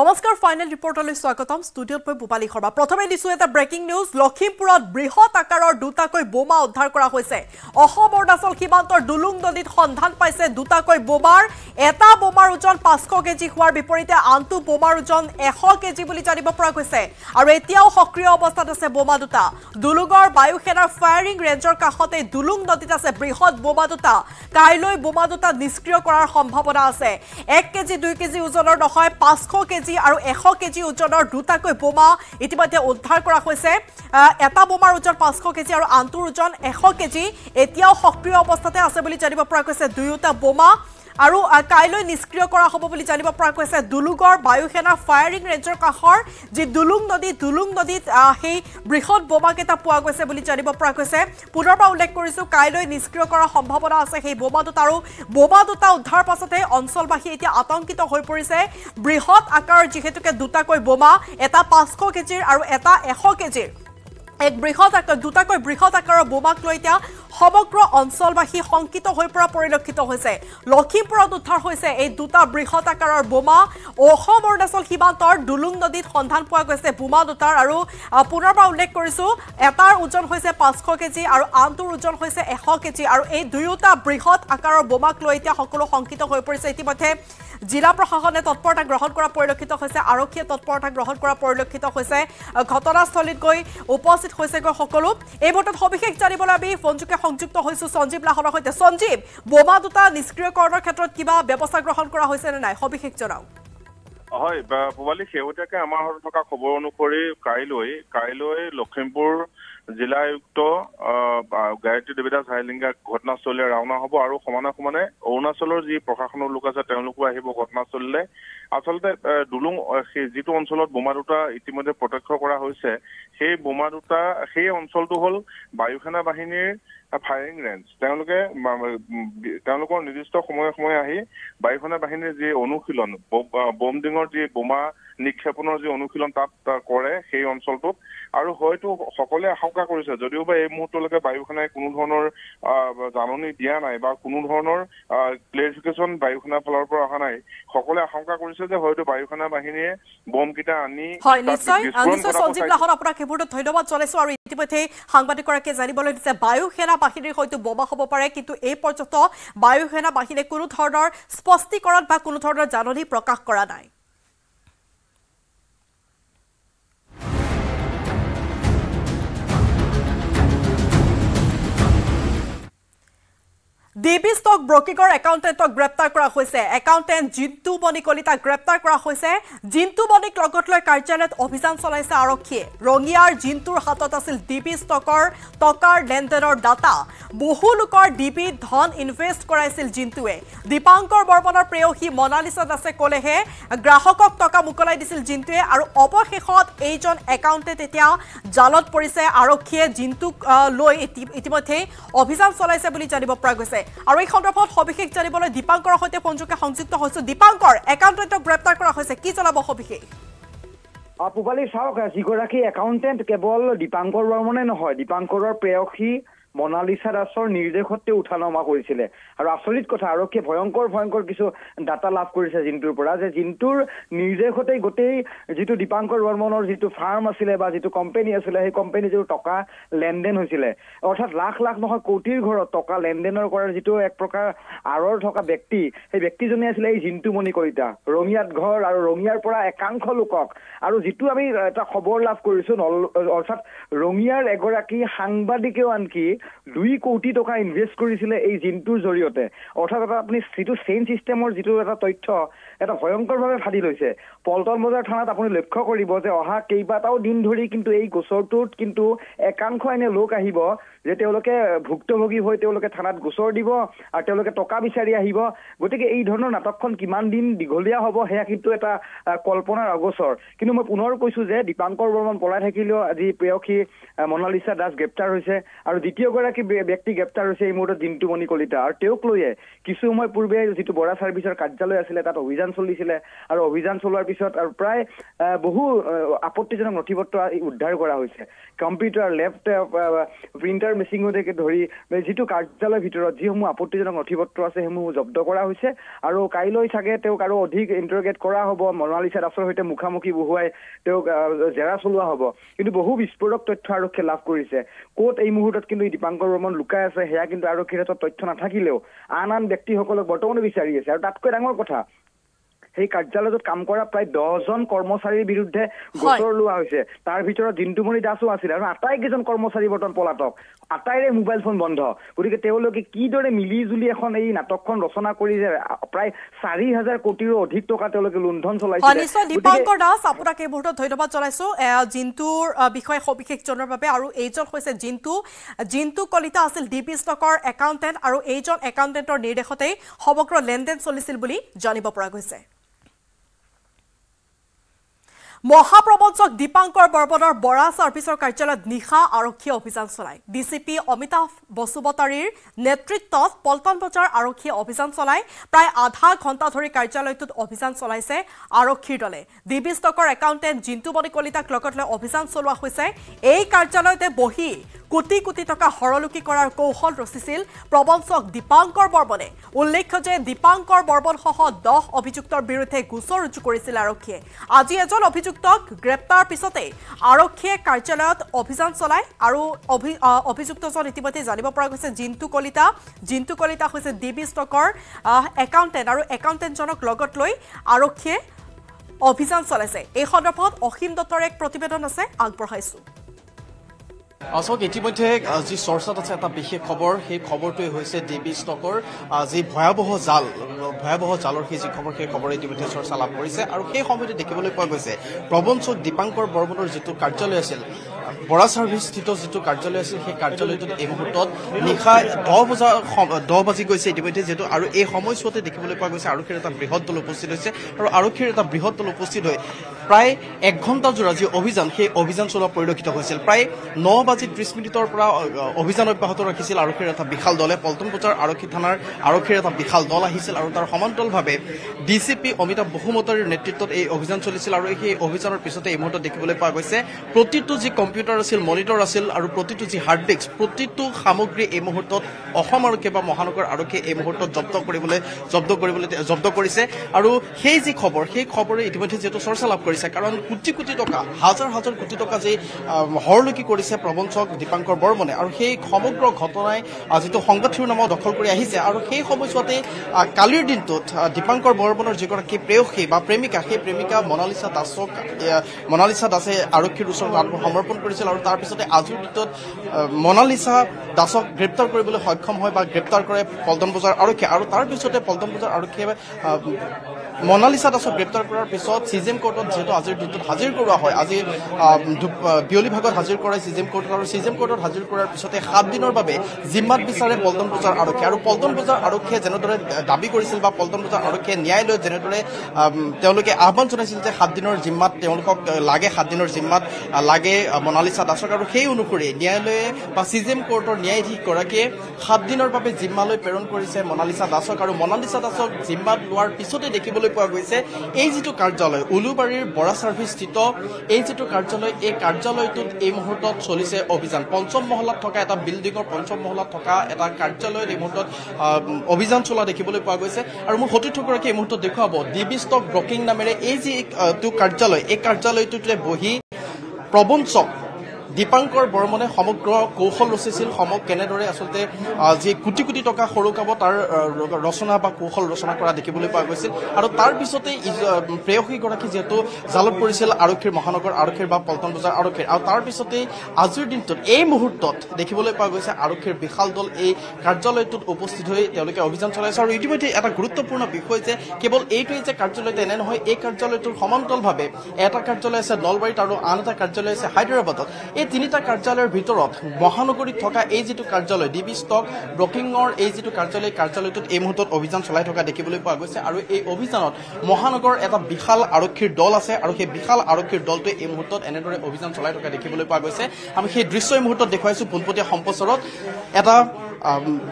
নমস্কাৰ ফাইনেল ৰিপৰ্টলৈ স্বাগতম ষ্টুডিঅ'ত মই ভূপালী শৰ্মা প্ৰথমে দিছোঁ এটা ব্ৰেকিং নিউজ লখিমপুৰত বৃহৎ আকাৰৰ দুটাকৈ বোমা উদ্ধাৰ কৰা হৈছে অসম অৰুণাচল সীমান্তৰ দুলুং নদীত সন্ধান পাইছে দুটাকৈ বোমাৰ এটা বোমাৰ ওজন পাঁচশ কেজি হোৱাৰ বিপৰীতে আনটো বোমাৰ ওজন এশ কেজি বুলি জানিব পৰা গৈছে আৰু এতিয়াও সক্ৰিয় অৱস্থাত আছে বোমা দুটা দুলুঙৰ বায়ুসেনাৰ ফায়াৰিং ৰেঞ্জৰ কাষতে দুলুং নদীত আছে বৃহৎ বোমা দুটা কাইলৈ বোমা দুটা নিষ্ক্ৰিয় কৰাৰ সম্ভাৱনা আছে এক কেজি দুই কেজি ওজনৰ নহয় পাঁচশ কেজি কেজি আৰু এশ কেজি ওজনৰ দুটাকৈ বোমা ইতিমধ্যে উদ্ধাৰ কৰা হৈছে এটা বোমাৰ ওজন পাঁচশ কেজি আৰু আনটোৰ ওজন এশ কেজি এতিয়াও সক্ৰিয় অৱস্থাতে আছে বুলি জানিব পৰা গৈছে দুয়োটা বোমা আৰু কাইলৈ নিষ্ক্ৰিয় কৰা হ'ব বুলি জানিব পৰা গৈছে দুলুগৰ বায়ুসেনা ফায়াৰিং ৰেঞ্জৰ কাষৰ যি দুলুং নদী দুলুং নদীত সেই বৃহৎ বোমাকেইটা পোৱা গৈছে বুলি জানিব পৰা গৈছে পুনৰবাৰ উল্লেখ কৰিছোঁ কাইলৈ নিষ্ক্ৰিয় কৰাৰ সম্ভাৱনা আছে সেই বোমা দুটা আৰু বোমা দুটা উদ্ধাৰ পাছতে অঞ্চলবাসী এতিয়া আতংকিত হৈ পৰিছে বৃহৎ আকাৰৰ যিহেতুকে দুটাকৈ বোমা এটা পাঁচশ কেজিৰ আৰু এটা এশ কেজিৰ এক বৃহৎ আকাৰ দুটাকৈ বৃহৎ আকাৰৰ বোমাক লৈ এতিয়া সমগ্ৰ অঞ্চলবাসী শঙ্কিত হৈ পৰা পৰিলক্ষিত হৈছে লক্ষীমপুৰত উদ্ধাৰ হৈছে এই দুটা বৃহৎ আকাৰৰ বোমা অসম অৰুণাচল সীমান্তৰ দুলুং নদীত সন্ধান পোৱা গৈছে বোমা দুটাৰ আৰু পুনৰবাৰ উল্লেখ কৰিছোঁ এটাৰ ওজন হৈছে পাঁচশ কেজি আৰু আনটোৰ ওজন হৈছে এশ কেজি আৰু এই দুয়োটা বৃহৎ আকাৰৰ বোমাক লৈ এতিয়া সকলো শংকিত হৈ পৰিছে ইতিমধ্যে জিলা প্ৰশাসনে তৎপৰতা গ্ৰহণ কৰা পৰিলক্ষিত হৈছে আৰক্ষীয়ে তৎপৰতা গ্ৰহণ কৰা পৰিলক্ষিত হৈছে ঘটনাস্থলীত গৈ উপস্থিত হৈছেগৈ সকলো এই মুহূৰ্তত সবিশেষ জানিবলৈ আমি ফোনযোগে সংযুক্ত হৈছো সঞ্জীব লাহনৰ সৈতে সঞ্জীব বোমা দুটা নিষ্ক্ৰিয়কৰণৰ ক্ষেত্ৰত কিবা ব্যৱস্থা গ্ৰহণ কৰা হৈছে নে নাই সবিশেষ জনাওক হয় পূবালী শেহতীয়াকে আমাৰ হাতত থকা খবৰ অনুসৰি কাইলৈ কাইলৈ লখিমপুৰ জিলা আয়ুক্ত গায়ত্ৰী দেৱীদাস হাইলিংগা ঘটনাস্থলীলৈ ৰাওনা হ'ব আৰু সমানে সমানে অৰুণাচলৰ যি প্ৰশাসনৰ লোক আছে তেওঁলোকো আহিব ঘটনাস্থলীলৈ আচলতে দুলুং যিটো অঞ্চলত বোমা দুটা ইতিমধ্যে প্ৰত্যক্ষ কৰা হৈছে সেই বোমা দুটা সেই অঞ্চলটো হ'ল বায়ুসেনা বাহিনীৰ ফায়াৰিং ৰেঞ্জ তেওঁলোকে তেওঁলোকৰ নিৰ্দিষ্ট সময়ে সময়ে আহি বায়ুসেনা বাহিনীৰ যি অনুশীলন বমডিঙৰ যি বোমা নিক্ষেপণৰ যি অনুশীলন তাত কৰে সেই অঞ্চলটোত আৰু হয়তো সকলোৱে আশংকা কৰিছে যদিও বা এই মুহূৰ্তলৈকে বায়ুসেনাই কোনো ধৰণৰ জাননী দিয়া নাই বা কোনো ধৰণৰ ক্লেৰিফিকেশ্যন বায়ুসেনাৰ ফালৰ পৰা অহা নাই সকলোৱে আশংকা কৰিছে হৈছে যে হয়তো বায়ু বাহিনীয়ে বম আনি নিশ্চয় নিশ্চয় সঞ্জীৱ লাহন আপোনাক সেইবোৰ ধন্যবাদ জনাইছো আৰু ইতিমধ্যে সাংবাদিকগৰাকীয়ে জানিবলৈ দিছে বায়ু সেনা বাহিনীৰ হয়তো বোমা হব পাৰে কিন্তু এই পৰ্যন্ত বায়ু সেনা বাহিনীয়ে কোনো ধৰণৰ স্পষ্টীকৰণ বা কোনো ধৰণৰ জাননী প্ৰকাশ কৰা নাই ডি বি ষ্টক ব্ৰকিঙৰ একাউণ্টেণ্টক গ্ৰেপ্তাৰ কৰা হৈছে একাউণ্টেণ্ট জিন্তু মণি কলিতাক গ্ৰেপ্তাৰ কৰা হৈছে জিন্তু মণিক লগত লৈ কাৰ্যালয়ত অভিযান চলাইছে আৰক্ষীয়ে ৰঙিয়াৰ জিন্তুৰ হাতত আছিল ডি বি ষ্টকৰ টকাৰ লেনদেনৰ ডাটা বহু লোকৰ ডি বিত ধন ইনভেষ্ট কৰাইছিল জিন্তুৱে দীপাংকৰ বৰ্মনৰ প্ৰেয়সী মনালিছা দাসে ক'লেহে গ্ৰাহকক টকা মোকলাই দিছিল জিন্তুৱে আৰু অৱশেষত এইজন একাউণ্টেণ্ট এতিয়া জালত পৰিছে আৰক্ষীয়ে জিন্তুক লৈ ইতিমধ্যেই অভিযান চলাইছে বুলি জানিব পৰা গৈছে আৰু এই সন্দৰ্ভত সবিশেষ জানিবলৈ দীপাংকৰৰ সৈতে ফোনযোগে সংযুক্ত হৈছো দীপাংকৰ একাউণ্টেণ্টক গ্ৰেপ্তাৰ কৰা হৈছে কি জনাব সবিশেষ পূবালী চাওক যিগৰাকী একাউণ্টেণ্ট কেৱল দীপাংকৰ বৰ্মনে নহয় দীপাংকৰৰ প্ৰেয়সী মনালিছা দাসৰ নিৰ্দেশত তেওঁ উঠা নমা কৰিছিলে আৰু আচৰিত কথা আৰক্ষীয়ে ভয়ংকৰ ভয়ংকৰ কিছু ডাটা লাভ কৰিছে জিন্তুৰ পৰা যে জিন্তুৰ নিৰ্দেশতে গোটেই যিটো দীপাংকৰ বৰ্মনৰ যিটো ফাৰ্ম আছিলে বা যিটো কোম্পানী আছিলে সেই কোম্পানীটোৰ টকা লেনদেন হৈছিলে অৰ্থাৎ লাখ লাখ নহয় কোটিৰ ঘৰত টকা লেনদেনৰ কৰাৰ যিটো এক প্ৰকাৰ আঁৰৰ থকা ব্যক্তি সেই ব্যক্তিজনে আছিলে এই জিন্তুমণি কলিতা ৰঙিয়াত ঘৰ আৰু ৰঙিয়াৰ পৰা একাংশ লোকক আৰু যিটো আমি এটা খবৰ লাভ কৰিছো অৰ্থাৎ ৰঙিয়াৰ এগৰাকী সাংবাদিকেও আনকি দুই কোটি টকা ইনভেষ্ট কৰিছিলে এই জিনটোৰ জৰিয়তে অৰ্থাৎ এটা আপুনি যিটো চেইন ছিষ্টেমৰ যিটো এটা তথ্য এটা ভয়ংকৰভাৱে ফাটি লৈছে পল্টন বজাৰ থানাত আপুনি লক্ষ্য কৰিব যে অহা কেইবাটাও দিন ধৰি কিন্তু এই গোচৰটোত কিন্তু একাংশ এনে লোক আহিব যে তেওঁলোকে ভুক্তভোগী হৈ তেওঁলোকে থানাত গোচৰ দিব আৰু তেওঁলোকে টকা বিচাৰি আহিব গতিকে এই ধৰণৰ নাটকখন কিমান দিন দীঘলীয়া হ'ব সেয়া কিন্তু এটা কল্পনাৰ অগোচৰ কিন্তু মই পুনৰ কৈছো যে দীপাংকৰ বৰ্মন পলাই থাকিলেও আজি প্ৰেয়সী মনালিছা দাস গ্ৰেপ্তাৰ হৈছে আৰু দ্বিতীয় এগৰাকী ব্যক্তি গ্ৰেপ্তাৰ হৈছে এই মুহূৰ্তত জিন্তুমণি কলিতা আৰু তেওঁক লৈয়ে কিছু সময় পূৰ্বে যিটো বৰা ছাৰ্ভিছৰ কাৰ্যালয় আছিলে তাত অভিযান চলিছিলে আৰু অভিযান চলোৱাৰ পিছত আৰু প্ৰায় বহু আপত্তিজনক নথি পত্ৰ উদ্ধাৰ কৰা হৈছে কম্পিউটাৰ লেপটপ প্ৰিণ্টাৰ মেচিনকে ধৰি যিটো কাৰ্যালয়ৰ ভিতৰত যিসমূহ আপত্তিজনক নথি পত্ৰ আছে সেইসমূহ জব্দ কৰা হৈছে আৰু কাইলৈ চাগে তেওঁক আৰু অধিক ইণ্টাৰগেট কৰা হ'ব মনালিছা দাসৰ সৈতে মুখামুখি বহুৱাই তেওঁক জেৰা চলোৱা হ'ব কিন্তু বহু বিস্ফোৰক তথ্য আৰক্ষীয়ে লাভ কৰিছে ক'ত এই মুহূৰ্তত কিন্তু দীপাংকৰ ৰমন লুকাই আছে সেয়া কিন্তু আৰক্ষীৰ হাতত তথ্য নাথাকিলেও আন আন ব্যক্তিসকলক বৰ্তমানো বিচাৰি আছে আৰু তাতকৈ ডাঙৰ কথা সেই কাৰ্যালয়টোত কাম কৰা প্ৰায় দহজন কৰ্মচাৰীৰ বিৰুদ্ধে গোচৰ লোৱা হৈছে তাৰ ভিতৰত জিন্তুমণি দাসো আছিল আৰু আটাইকেইজন কৰ্মচাৰী বৰ্তমান পলাতক আটাইৰে মোবাইল ফোন বন্ধ গতিকে তেওঁলোকে কিদৰে মিলি জুলি এখন এই নাটকখন ৰচনা কৰি যে প্ৰায় চাৰি হাজাৰ কোটিৰো অধিক টকা তেওঁলোকে লুণ্ঠন চলাইছে নিশ্চয় দাস আপোনাক এই মুহূৰ্তত ধন্যবাদ জনাইছো জিন্তুৰ বিষয়ে সবিশেষ জনোৱাৰ বাবে আৰু এইজন হৈছে জিন্তু জিন্তু কলিতা আছিল ডি পি ষ্টকৰ একাউণ্টেণ্ট আৰু এইজন একাউণ্টেণ্টৰ নিৰ্দেশতেই সমগ্ৰ লেনদেন চলিছিল বুলি জানিব পৰা গৈছে মহাপ্ৰবঞ্চক দীপাংকৰ বৰ্বনৰ বৰা চাৰ্ভিছৰ কাৰ্যালয়ত নিশা আৰক্ষীয়ে অভিযান চলায় ডি চি পি অমিতাভ বসুমতাৰীৰ নেতৃত্বত পল্টন বজাৰ আৰক্ষীয়ে অভিযান চলায় প্ৰায় আধা ঘণ্টা ধৰি কাৰ্যালয়টোত অভিযান চলাইছে আৰক্ষীৰ দলে ডি বি ষ্টকৰ একাউণ্টেণ্ট জিন্তুমণি কলিতাক লগত লৈ অভিযান চলোৱা হৈছে এই কাৰ্যালয়তে বহি কোটি কোটি টকা সৰলুকি কৰাৰ কৌশল ৰচিছিল প্ৰবঞ্চক দীপাংকৰ বৰ্মনে উল্লেখ্য যে দীপাংকৰ বৰ্মনসহ দহ অভিযুক্তৰ বিৰুদ্ধে গোচৰ ৰুজু কৰিছিল আৰক্ষীয়ে আজি এজন অভিযুক্ত অভিযুক্তক গ্রেপ্তার পিছতে আরক্ষে কার্যালয়ত অভিযান চলায় আর অভিযুক্তজন ইতিমধ্যে জানিপরা গেছে জিন্তু কলিতা জিন্তু কলিতা হয়েছে ডিবি স্টকর একাউন্টেন্ট আর একাউন্টেন্টজনক আরক্ষে অভিযান চলাইছে এই সন্দর্ভত অসীম দত্তর এক প্রতিবেদন আছে আগবাইছো চাওক ইতিমধ্যে যি চৰ্চাত আছে এটা বিশেষ খবৰ সেই খবৰটোৱে হৈছে ডি বি ষ্টকৰ যি ভয়াৱহ জাল ভয়াৱহ জালৰ সেই যি খবৰ সেই খবৰে ইতিমধ্যে চৰ্চা লাভ কৰিছে আৰু সেই সময়তে দেখিবলৈ পোৱা গৈছে প্ৰবঞ্চক দীপাংকৰ বৰ্মনৰ যিটো কাৰ্যালয় আছিল বৰা চাৰ্ভিছস্থিত যিটো কাৰ্যালয় আছিল সেই কাৰ্যালয়টোত এই মুহূৰ্তত নিশা দহ বজা দহ বাজি গৈছে ইতিমধ্যে যিহেতু আৰু এই সময়ছোৱাতে দেখিবলৈ পোৱা গৈছে আৰক্ষীৰ এটা বৃহৎ দল উপস্থিত হৈছে আৰু আৰক্ষীৰ এটা বৃহৎ দল উপস্থিত হৈ প্ৰায় এক ঘণ্টাযোৰা যি অভিযান সেই অভিযান চলোৱা পৰিলক্ষিত হৈছিল প্ৰায় ন বাজি ত্ৰিছ মিনিটৰ পৰা অভিযান অব্যাহত ৰাখিছিল আৰক্ষীৰ এটা বিশাল দলে পল্টন বজাৰ আৰক্ষী থানাৰ আৰক্ষীৰ এটা বিশাল দল আহিছিল আৰু তাৰ সমান্তৰালভাৱে ডি চি পি অমিতাভ বসুমতাৰীৰ নেতৃত্বত এই অভিযান চলিছিল আৰু সেই অভিযানৰ পিছতে এই মুহূৰ্তত দেখিবলৈ পোৱা গৈছে প্ৰতিটো যি কম্পিউটাৰ কম্পিউটাৰ আছিল মনিটৰ আছিল আৰু প্ৰতিটো যি হাৰ্ড ডিস্ক প্ৰতিটো সামগ্ৰী এই মুহূৰ্তত অসম আৰক্ষীয়ে বা মহানগৰ আৰক্ষীয়ে এই মুহূৰ্তত জব্দ কৰিবলৈ জব্দ কৰিবলৈ জব্দ কৰিছে আৰু সেই যি খবৰ সেই খবৰে ইতিমধ্যে যিহেতু চৰ্চা লাভ কৰিছে কাৰণ কোটি কোটি টকা হাজাৰ হাজাৰ কোটি টকা যি হৰলুকি কৰিছে প্ৰবঞ্চক দীপাংকৰ বৰ্মনে আৰু সেই সমগ্ৰ ঘটনাই যিটো সংবাদ শিৰোনামা দখল কৰি আহিছে আৰু সেই সময়ছোৱাতে কালিৰ দিনটোত দীপাংকৰ বৰ্মনৰ যিগৰাকী প্ৰেয়সী বা প্ৰেমিকা সেই প্ৰেমিকা মনালিচা দাসক মনালিচা দাসে আৰক্ষীৰ ওচৰত আত্মসমৰ্পণ কৰিছে কৰিছিল আৰু পিছতে আজিৰ দিনত মনালিছা দাসক গ্ৰেপ্তাৰ কৰিবলৈ সক্ষম হয় বা গ্ৰেপ্তাৰ কৰে পল্টন বজাৰ আৰক্ষীয়ে আৰু তাৰপিছতে পল্টন বজাৰ আৰক্ষীয়ে মনালিছা দাসক গ্ৰেপ্তাৰ কৰাৰ পিছত চি জি এম কোৰ্টত যিহেতু আজিৰ দিনটোত হাজিৰ কৰোৱা হয় আজি বিয়লি ভাগত হাজিৰ কৰে চি জি এম কোৰ্টত আৰু চি জি এম কোৰ্টত হাজিৰ কৰাৰ পিছতে সাত দিনৰ বাবে জিম্মাত বিচাৰে পল্টন বজাৰ আৰক্ষী আৰু পল্টন বজাৰ আৰক্ষীয়ে যেনেদৰে দাবী কৰিছিল বা পল্টন বজাৰ আৰক্ষীয়ে ন্যায়ালয়ত যেনেদৰে তেওঁলোকে আহ্বান জনাইছিল যে সাত দিনৰ জিম্মাত তেওঁলোকক লাগে সাত দিনৰ জিম্মাত লাগে মন মালিচা দাসক আৰু সেই অনুসৰি ন্যায়ালয়ে বা চি জি এম কোৰ্টৰ ন্যায়াধীশগৰাকীয়ে দিনৰ বাবে জিম্মালৈ প্ৰেৰণ কৰিছে মনালিচা দাসক আৰু মনালিচা দাসক জিম্মাত লোৱাৰ পিছতে দেখিবলৈ পোৱা গৈছে এই যিটো কাৰ্যালয় উলুবাৰীৰ বৰা চাৰ্ভিছস্থিত এই যিটো কাৰ্যালয় এই কাৰ্যালয়টোত এই মুহূৰ্তত চলিছে অভিযান পঞ্চম মহলাত থকা এটা বিল্ডিঙৰ পঞ্চম মহলাত থকা এটা কাৰ্যালয়ত এই মুহূৰ্তত অভিযান চলোৱা দেখিবলৈ পোৱা গৈছে আৰু মোৰ সতীৰ্থগৰাকীয়ে এই মুহূৰ্তত দেখুৱাব ডি বি ষ্টক ব্ৰকিং নামেৰে এই যিটো কাৰ্যালয় এই কাৰ্যালয়টোতে বহি প্ৰবঞ্চক দীপাংকৰ বৰ্মনে সমগ্ৰ কৌশল ৰচিছিল সম কেনেদৰে আচলতে যি কোটি কোটি টকা সৰু কাব তাৰ ৰচনা বা কৌশল ৰচনা কৰা দেখিবলৈ পোৱা গৈছিল আৰু তাৰ পিছতে প্ৰেয়সীগৰাকী যিহেতু জালত পৰিছিল আৰক্ষীৰ মহানগৰ আৰক্ষীৰ বা পল্টন বজাৰ আৰক্ষীৰ আৰু তাৰ পিছতেই আজিৰ দিনটোত এই মুহূৰ্তত দেখিবলৈ পোৱা গৈছে আৰক্ষীৰ বিশাল দল এই কাৰ্যালয়টোত উপস্থিত হৈ তেওঁলোকে অভিযান চলাইছে আৰু ইতিমধ্যে এটা গুৰুত্বপূৰ্ণ বিষয় যে কেৱল এইটোৱেই যে কাৰ্যালয়ত এনে নহয় এই কাৰ্যালয়টোৰ সমান্তৰালভাৱে এটা কাৰ্যালয় আছে নলবাৰীত আৰু আন এটা কাৰ্যালয় আছে হায়দৰাবাদত এই তিনিটা কাৰ্যালয়ৰ ভিতৰত মহানগৰীত থকা এই যিটো কাৰ্যালয় ডি বি ষ্টক ব্ৰকিঙৰ এই যিটো কাৰ্যালয় কাৰ্যালয়টোত এই মুহূৰ্তত অভিযান চলাই থকা দেখিবলৈ পোৱা গৈছে আৰু এই অভিযানত মহানগৰ এটা বিশাল আৰক্ষীৰ দল আছে আৰু সেই বিশাল আৰক্ষীৰ দলটোৱে এই মুহূৰ্তত এনেদৰে অভিযান চলাই থকা দেখিবলৈ পোৱা গৈছে আমি সেই দৃশ্য এই মুহূৰ্তত দেখুৱাইছো পোনপটীয়া সম্প্ৰচাৰত এটা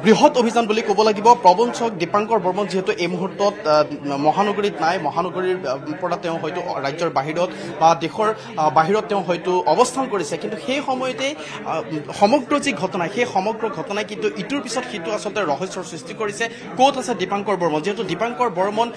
বৃহৎ অভিযান বুলি ক'ব লাগিব প্ৰবঞ্চক দীপাংকৰ বৰ্মন যিহেতু এই মুহূৰ্তত মহানগৰীত নাই মহানগৰীৰ পৰা তেওঁ হয়তো ৰাজ্যৰ বাহিৰত বা দেশৰ বাহিৰত তেওঁ হয়তো অৱস্থান কৰিছে কিন্তু সেই সময়তে সমগ্ৰ যি ঘটনা সেই সমগ্ৰ ঘটনাই কিন্তু ইটোৰ পিছত সিটো আচলতে ৰহস্যৰ সৃষ্টি কৰিছে ক'ত আছে দীপাংকৰ বৰ্মন যিহেতু দীপাংকৰ বৰ্মন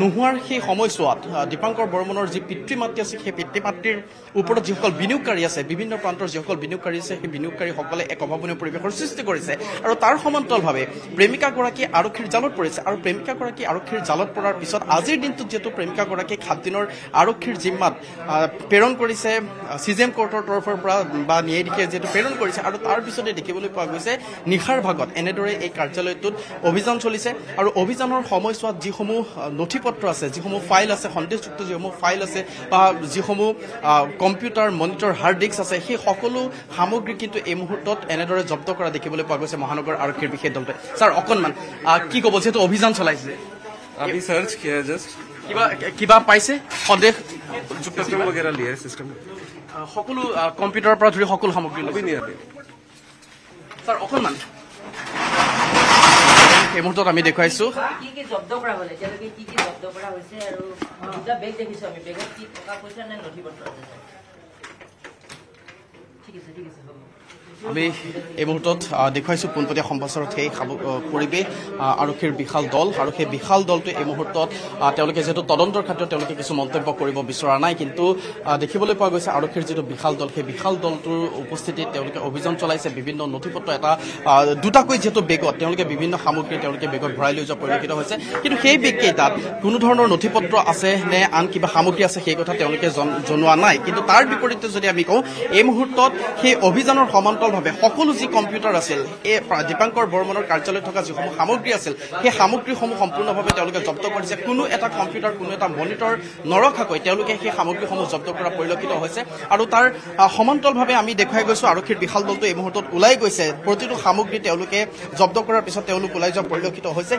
নোহোৱাৰ সেই সময়ছোৱাত দীপাংকৰ বৰ্মনৰ যি পিতৃ মাতৃ আছে সেই পিতৃ মাতৃৰ ওপৰত যিসকল বিনিয়োগকাৰী আছে বিভিন্ন প্ৰান্তৰ যিসকল বিনিয়োগকাৰী আছে সেই বিনিয়োগকাৰীসকলে এক অভাৱনীয় পৰিৱেশৰ সৃষ্টি কৰিছে আৰু তাৰ সমান্তৰালভাৱে প্ৰেমিকাগৰাকী আৰক্ষীৰ জালত পৰিছে আৰু প্ৰেমিকাগৰাকী আৰক্ষীৰ জালত পৰাৰ পিছত আজিৰ দিনটোত যিহেতু প্ৰেমিকাগৰাকীক সাত দিনৰ আৰক্ষীৰ জিম্মাত প্ৰেৰণ কৰিছে চি জি কৰ্টৰ তৰফৰ পৰা বা ন্যায়াধীশে যিহেতু প্ৰেৰণ কৰিছে আৰু তাৰ পিছতে দেখিবলৈ পোৱা গৈছে নিশাৰ ভাগত এনেদৰে এই কাৰ্যালয়টোত অভিযান চলিছে আৰু অভিযানৰ সময়ছোৱাত যিসমূহ নথি পত্ৰ আছে যিসমূহ ফাইল আছে সন্দেহযুক্ত যিসমূহ ফাইল আছে বা যিসমূহ কম্পিউটাৰ মনিটৰ হাৰ্ড ডিস্ক আছে সেই সকলো সামগ্ৰী কিন্তু এই মুহূৰ্তত এনেদৰে জব্দ কৰা দেখিবলৈ পোৱা গৈছে হৈছে মহানগৰ আৰক্ষীৰ বিশেষ দলটোৱে ছাৰ অকণমান কি ক'ব যিহেতু অভিযান চলাইছে কিবা পাইছে সন্দেহ সকলো কম্পিউটাৰৰ পৰা ধৰি সকলো সামগ্ৰী ছাৰ অকণমান এই মুহূৰ্তত আমি দেখুৱাইছো আমি এই মুহূৰ্তত দেখুৱাইছো পোনপটীয়া সম্প্ৰচাৰত সেই পৰিৱেশ আৰক্ষীৰ বিশাল দল আৰু সেই বিশাল দলটো এই মুহূৰ্তত তেওঁলোকে যিহেতু তদন্তৰ ক্ষেত্ৰত তেওঁলোকে কিছু মন্তব্য কৰিব বিচৰা নাই কিন্তু দেখিবলৈ পোৱা গৈছে আৰক্ষীৰ যিটো বিশাল দল সেই বিশাল দলটোৰ উপস্থিতিত তেওঁলোকে অভিযান চলাইছে বিভিন্ন নথি পত্ৰ এটা দুটাকৈ যিহেতু বেগত তেওঁলোকে বিভিন্ন সামগ্ৰী তেওঁলোকে বেগত ভৰাই লৈ যোৱা পৰিলক্ষিত হৈছে কিন্তু সেই বেগকেইটাত কোনো ধৰণৰ নথি পত্ৰ আছে নে আন কিবা সামগ্ৰী আছে সেই কথা তেওঁলোকে জনোৱা নাই কিন্তু তাৰ বিপৰীতে যদি আমি কওঁ এই মুহূৰ্তত সেই অভিযানৰ সমান্তৰ বিশালভাৱে সকলো যি কম্পিউটাৰ আছিল এই দীপাংকৰ বৰ্মনৰ কাৰ্যালয়ত থকা যিসমূহ সামগ্ৰী আছিল সেই সামগ্ৰীসমূহ সম্পূৰ্ণভাৱে তেওঁলোকে জব্দ কৰিছে কোনো এটা কম্পিউটাৰ কোনো এটা মনিটৰ নৰখাকৈ তেওঁলোকে সেই সামগ্ৰীসমূহ জব্দ কৰা পৰিলক্ষিত হৈছে আৰু তাৰ সমান্তৰলভাৱে আমি দেখুৱাই গৈছো আৰক্ষীৰ বিশাল দলটো এই মুহূৰ্তত ওলাই গৈছে প্ৰতিটো সামগ্ৰী তেওঁলোকে জব্দ কৰাৰ পিছত তেওঁলোক ওলাই যোৱা পৰিলক্ষিত হৈছে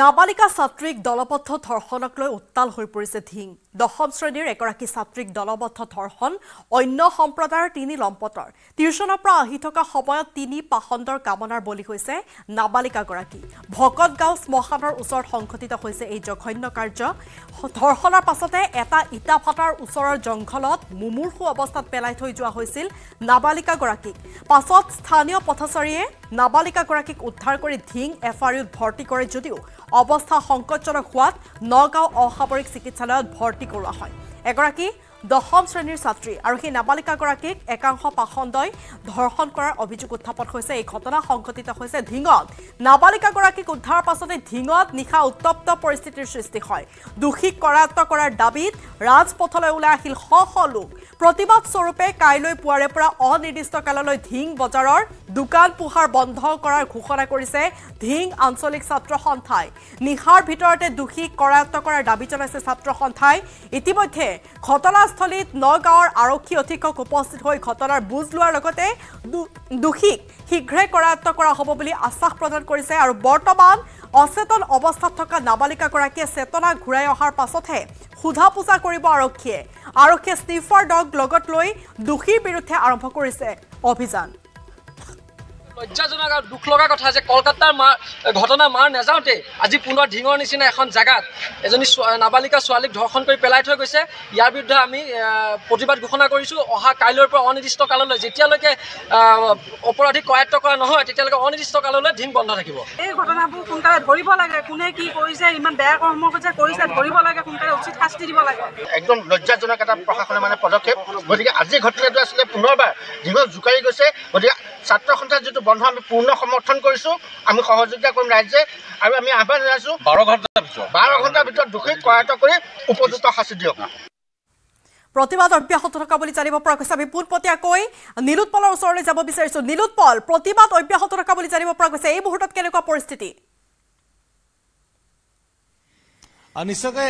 নাবালিকা ছাত্ৰীক দলবদ্ধ ধৰ্ষণক লৈ উত্তাল হৈ পৰিছে ধিং দশম শ্ৰেণীৰ এগৰাকী ছাত্ৰীক দলবদ্ধ ধৰ্ষণ অন্য সম্প্ৰদায়ৰ তিনি লম্পটৰ টিউশ্যনৰ পৰা আহি থকা সময়ত তিনি পাষণ্ডৰ কামনাৰ বলি হৈছে নাবালিকাগৰাকী ভকত গাঁও শ্মশানৰ ওচৰত সংঘটিত হৈছে এই জঘন্য কাৰ্য ধৰ্ষণৰ পাছতে এটা ইটা ইটাফাটাৰ ওচৰৰ জংঘলত মুমূৰ্ষু অৱস্থাত পেলাই থৈ যোৱা হৈছিল নাবালিকাগৰাকীক পাছত স্থানীয় পথচাৰীয়ে নাবালিকাগৰাকীক উদ্ধাৰ কৰি ধিং এফ আৰ ইউত ভৰ্তি কৰে যদিও অৱস্থা সংকটজনক হোৱাত নগাঁও অসামৰিক চিকিৎসালয়ত ভৰ্তি ৰাজনীতি কৰোৱা হয় এগৰাকী দশম শ্ৰেণীৰ ছাত্ৰী আৰু সেই নাবালিকাগৰাকীক একাংশ পাখণ্ডই ধৰ্ষণ কৰাৰ অভিযোগ উত্থাপন হৈছে এই ঘটনা সংঘটিত হৈছে ঢিঙত নাবালিকাগৰাকীক উদ্ধাৰৰ পাছতে ধিঙত নিশা উত্তপ্ত পৰিস্থিতিৰ সৃষ্টি হয় দোষীক কৰায়ত্ত কৰাৰ দাবীত ৰাজপথলৈ ওলাই আহিল শ শ লোক প্ৰতিবাদ স্বৰূপে কাইলৈ পুৱাৰে পৰা অনিৰ্দিষ্ট কাললৈ ঢিং বজাৰৰ দোকান পোহাৰ বন্ধ কৰাৰ ঘোষণা কৰিছে ধিং আঞ্চলিক ছাত্ৰ সন্থাই নিশাৰ ভিতৰতে দোষীক কৰায়ত্ব কৰাৰ দাবী জনাইছে ছাত্ৰ সন্থাই ইতিমধ্যে ঘটনা ঘটনাস্থলীত নগাঁৱৰ আৰক্ষী অধীক্ষক উপস্থিত হৈ ঘটনাৰ বুজ লোৱাৰ লগতে দোষীক শীঘ্ৰে কৰায়ত্ব কৰা হ'ব বুলি আশ্বাস প্ৰদান কৰিছে আৰু বৰ্তমান অচেতন অৱস্থাত থকা নাবালিকাগৰাকীয়ে চেতনা ঘূৰাই অহাৰ পাছতহে সোধা পোছা কৰিব আৰক্ষীয়ে আৰক্ষীয়ে ষ্টিফাৰ ডগ লগত লৈ দোষীৰ বিৰুদ্ধে আৰম্ভ কৰিছে অভিযান লজ্জাজনক আৰু দুখ লগা কথা যে কলকাতাৰ মাৰ ঘটনা মাৰ নাযাওঁতেই আজি পুনৰ ঢিঙৰ নিচিনা এখন জাগাত এজনী নাবালিকা ছোৱালীক ধৰ্ষণ কৰি পেলাই থৈ গৈছে ইয়াৰ বিৰুদ্ধে আমি প্ৰতিবাদ ঘোষণা কৰিছোঁ অহা কাইলৈৰ পৰা অনিৰ্দিষ্ট কাললৈ যেতিয়ালৈকে অপৰাধী কয়ত্ত কৰা নহয় তেতিয়ালৈকে অনিৰ্দিষ্ট কাললৈ ঢিং বন্ধ থাকিব এই ঘটনাবোৰ সোনকালে ধৰিব লাগে কোনে কি কৰিছে ইমান বেয়া কৰ্ম কৰিছে কৰিছে ধৰিব লাগে সোনকালে উচিত শাস্তি দিব লাগে একদম লজ্জাজনক এটা প্ৰশাসনে মানে পদক্ষেপ গতিকে আজি ঘটনাটো আছিলে পুনৰবাৰ ঢিঙত জোকাৰি গৈছে গতিকে ছাত্ৰ সন্থাৰ যিটো বন্ধ আমি পূৰ্ণ সমৰ্থন কৰিছোঁ আমি সহযোগিতা কৰিম ৰাইজে আৰু আমি আহ্বান জনাইছোঁ বাৰ ঘণ্টাৰ ভিতৰত বাৰ ঘণ্টাৰ ভিতৰত দোষীক কৰায়ত্ত উপযুক্ত শাস্তি দিয়ক প্ৰতিবাদ অব্যাহত থকা বুলি জানিব পৰা গৈছে আমি পোনপটীয়াকৈ নীলোৎপলৰ যাব বিচাৰিছোঁ নীলোৎপল প্ৰতিবাদ অব্যাহত থকা বুলি জানিব এই মুহূৰ্তত কেনেকুৱা পৰিস্থিতি নিশ্চয়কৈ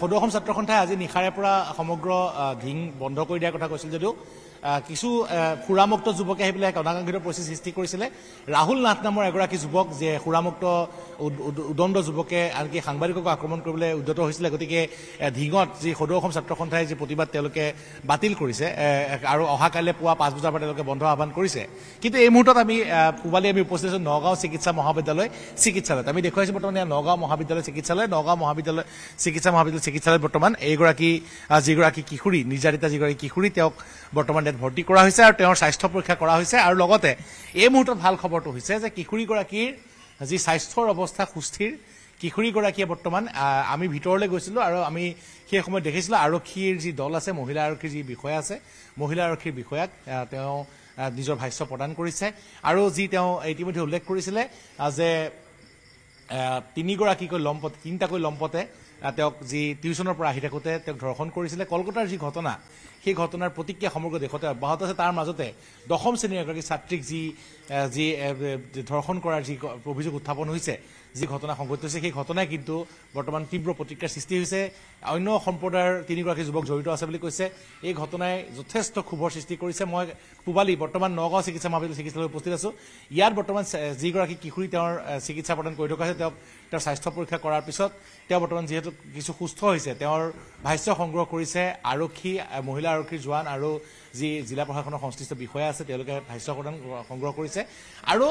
সদৌ অসম ছাত্ৰ সন্থাই আজি নিশাৰে পৰা সমগ্ৰ ধিং বন্ধ কৰি দিয়াৰ কথা কৈছিল যদিও কিছু সুৰামুক্ত যুৱকে আহি পেলাই গণাকাংক্ষিত পৰিস্থিতি সৃষ্টি কৰিছিলে ৰাহুল নাথ নামৰ এগৰাকী যুৱক যে সুৰামুক্ত উদণ্ড যুৱকে আনকি সাংবাদিকক আক্ৰমণ কৰিবলৈ উদ্যত হৈছিলে গতিকে ঢিঙত যি সদৌ অসম ছাত্ৰ সন্থাই যি প্ৰতিবাদ তেওঁলোকে বাতিল কৰিছে আৰু কাইলৈ পুৱা পাঁচ বজাৰ পৰা তেওঁলোকে বন্ধ আহ্বান কৰিছে কিন্তু এই মুহূৰ্তত আমি পূবালি আমি উপস্থিত আছোঁ নগাঁও চিকিৎসা মহাবিদ্যালয় চিকিৎসালয়ত আমি দেখুৱাইছোঁ বৰ্তমানে নগাঁও মহাবিদ্যালয় চিকিৎসালয় নগাঁও মহাবিদ্যালয় চিকিৎসা মহাবিদ্যালয় চিকিৎসালয়ত বৰ্তমান এইগৰাকী যিগৰাকী কিশোৰী নিৰ্যাতিতা যিগৰাকী কিশোৰী তেওঁক বৰ্তমান কেবিনেট ভৰ্তি কৰা হৈছে আৰু তেওঁৰ স্বাস্থ্য পৰীক্ষা কৰা হৈছে আৰু লগতে এই মুহূৰ্তত ভাল খবৰটো হৈছে যে কিশোৰীগৰাকীৰ যি স্বাস্থ্যৰ অৱস্থা সুস্থিৰ কিশোৰীগৰাকীয়ে বৰ্তমান আমি ভিতৰলৈ গৈছিলোঁ আৰু আমি সেই সময়ত দেখিছিলোঁ আৰক্ষীৰ যি দল আছে মহিলা আৰক্ষীৰ যি বিষয়া আছে মহিলা আৰক্ষীৰ বিষয়াক তেওঁ নিজৰ ভাষ্য প্ৰদান কৰিছে আৰু যি তেওঁ ইতিমধ্যে উল্লেখ কৰিছিলে যে তিনিগৰাকীকৈ লম্পতে তিনিটাকৈ লম্পতে তেওঁক যি টিউশ্যনৰ পৰা আহি থাকোঁতে তেওঁক ধৰ্ষণ কৰিছিলে কলকাতাৰ যি ঘটনা সেই ঘটনাৰ প্ৰতিক্ৰিয়া সমগ্ৰ দেশতে অব্যাহত আছে তাৰ মাজতে দশম শ্ৰেণীৰ এগৰাকী ছাত্ৰীক যি যি ধৰ্ষণ কৰাৰ যি অভিযোগ উত্থাপন হৈছে যি ঘটনা সংঘটিত হৈছে সেই ঘটনাই কিন্তু বৰ্তমান তীব্ৰ প্ৰতিক্ৰিয়াৰ সৃষ্টি হৈছে অন্য সম্প্ৰদায়ৰ তিনিগৰাকী যুৱক জড়িত আছে বুলি কৈছে এই ঘটনাই যথেষ্ট ক্ষোভৰ সৃষ্টি কৰিছে মই পূবালি বৰ্তমান নগাঁও চিকিৎসা মহাবিদ্যালয় চিকিৎসালয়ত উপস্থিত আছোঁ ইয়াত বৰ্তমান যিগৰাকী কিশোৰী তেওঁৰ চিকিৎসা প্ৰদান কৰি থকা হৈছে তেওঁক তেওঁৰ স্বাস্থ্য পৰীক্ষা কৰাৰ পিছত তেওঁ বৰ্তমান যিহেতু কিছু সুস্থ হৈছে তেওঁৰ ভাষ্য সংগ্ৰহ কৰিছে আৰক্ষী মহিলা আৰক্ষীৰ জোৱান আৰু যি জিলা প্ৰশাসনৰ সংশ্লিষ্ট বিষয়া আছে তেওঁলোকে ভাষ্য প্ৰদান সংগ্ৰহ কৰিছে আৰু